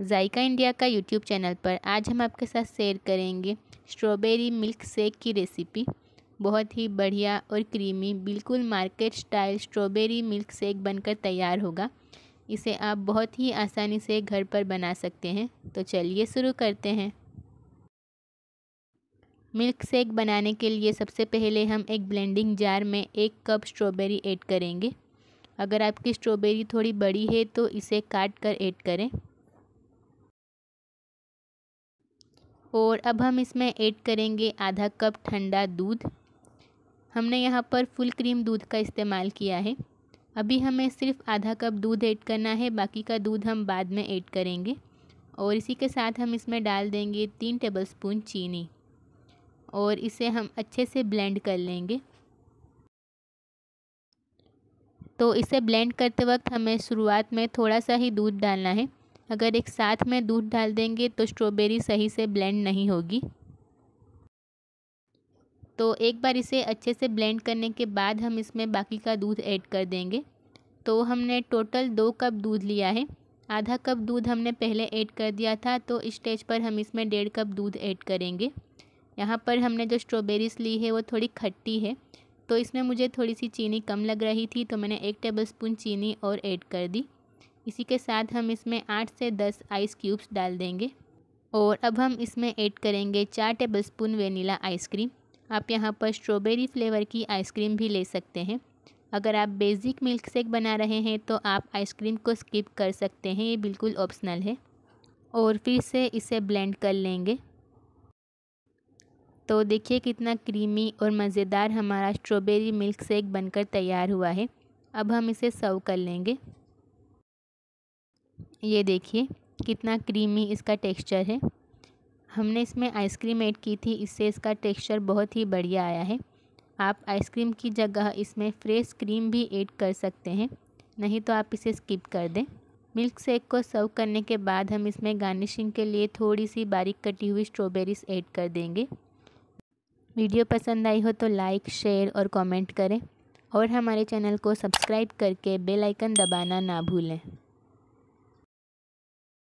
जायका India का YouTube channel पर आज हम आपके साथ शेयर करेंगे स्ट्रॉबेरी मिल्क शेक की रेसिपी बहुत ही बढ़िया और क्रीमी बिल्कुल market style strawberry milkshake बनकर तैयार होगा इसे आप बहुत ही आसानी से घर पर बना सकते हैं तो चलिए शुरू करते हैं मिल्क शेक बनाने के लिए सबसे पहले हम एक ब्लेंडिंग जार में एक कप स्ट्रॉबेरी ऐड करेंगे अगर आपकी स्ट्रॉबेरी थोड़ी बड़ी है तो इसे काट कर ऐड करें और अब हम इसमें ऐड करेंगे आधा कप ठंडा दूध हमने यहाँ पर फुल क्रीम दूध का इस्तेमाल किया है अभी हमें सिर्फ आधा कप दूध ऐड करना है बाकी का दूध हम बाद में ऐड करेंगे और इसी के साथ हम इसमें डाल देंगे तीन टेबलस्पून चीनी और इसे हम अच्छे से ब्लेंड कर लेंगे तो इसे ब्लेंड करते वक्त हमें शुरुआत में थोड़ा सा ही दूध डालना है अगर एक साथ में दूध डाल देंगे तो स्ट्रॉबेरी सही से ब्लेंड नहीं होगी तो एक बार इसे अच्छे से ब्लेंड करने के बाद हम इसमें बाकी का दूध ऐड कर देंगे तो हमने टोटल दो कप दूध लिया है आधा कप दूध हमने पहले ऐड कर दिया था तो स्टेज पर हम इसमें डेढ़ कप दूध ऐड करेंगे यहाँ पर हमने जो स्ट्रॉबेरीज ली है वो थोड़ी खट्टी है तो इसमें मुझे थोड़ी सी चीनी कम लग रही थी तो मैंने एक टेबलस्पून चीनी और ऐड कर दी इसी के साथ हम इसमें आठ से दस आइस क्यूब्स डाल देंगे और अब हम इसमें ऐड करेंगे चार टेबल स्पून वेनीला आइसक्रीम आप यहाँ पर स्ट्रॉबेरी फ्लेवर की आइसक्रीम भी ले सकते हैं अगर आप बेसिक मिल्क शेक बना रहे हैं तो आप आइसक्रीम को स्किप कर सकते हैं ये बिल्कुल ऑप्शनल है और फिर से इसे ब्लेंड कर लेंगे तो देखिए कितना क्रीमी और मज़ेदार हमारा स्ट्रॉबेरी मिल्क शेक बनकर तैयार हुआ है अब हम इसे सर्व कर लेंगे ये देखिए कितना क्रीमी इसका टेक्सचर है हमने इसमें आइसक्रीम ऐड की थी इससे इसका टेक्सचर बहुत ही बढ़िया आया है आप आइसक्रीम की जगह इसमें फ्रेश क्रीम भी ऐड कर सकते हैं नहीं तो आप इसे स्किप कर दें मिल्क शेक को सर्व करने के बाद हम इसमें गार्निशिंग के लिए थोड़ी सी बारीक कटी हुई स्ट्रॉबेरीज ऐड कर देंगे वीडियो पसंद आई हो तो लाइक शेयर और कमेंट करें और हमारे चैनल को सब्सक्राइब करके बेल आइकन दबाना ना भूलें